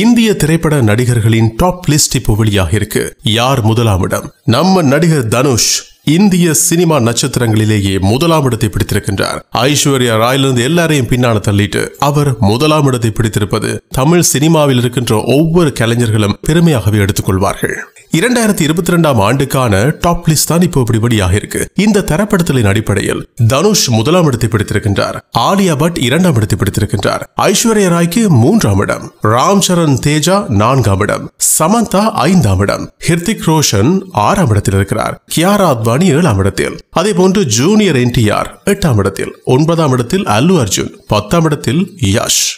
இந்திய திரைப்பட நடிகர்களின் top list இப்போ வெளியாக இருக்கு யார் முதலாம் இடம் நம்ம நடிகர் தனுஷ் இந்திய சினிமா நட்சத்திரங்களிலேயே முதலாம் இடத்தை பிடித்திருக்கின்றார் ஐஸ்வர்யா ராயிலிருந்து எல்லாரையும் பின்னால தள்ளிட்டு அவர் முதலாம் இடத்தை பிடித்திருப்பது தமிழ் சினிமாவில் இருக்கின்ற ஒவ்வொரு கலைஞர்களும் பெருமையாகவே எடுத்துக்கொள்வார்கள் இரண்டாயிரத்தி இருபத்தி ரெண்டாம் ஆண்டுக்கான டாப் லிஸ்ட் தான் இப்போ இப்படிபடியாக இருக்கு இந்த தரப்படுத்தலின் அடிப்படையில் தனுஷ் முதலாம் இடத்தை பிடித்திருக்கின்றார் ஆலியா பட் இரண்டாம் இடத்தை பிடித்திருக்கின்றார் ஐஸ்வர்யா ராய்க்கு மூன்றாம் இடம் ராம் சரண் தேஜா நான்காம் இடம் சமந்தா ஐந்தாம் இடம் ஹிர்திக் ரோஷன் ஆறாம் இடத்தில் இருக்கிறார் கியாரா அத்வானி அணி ஏழாம் இடத்தில் அதே போன்று ஜூனியர் ஆர் எட்டாம் இடத்தில் ஒன்பதாம் இடத்தில் அல்லு அர்ஜுன் பத்தாம் இடத்தில் யாஷ்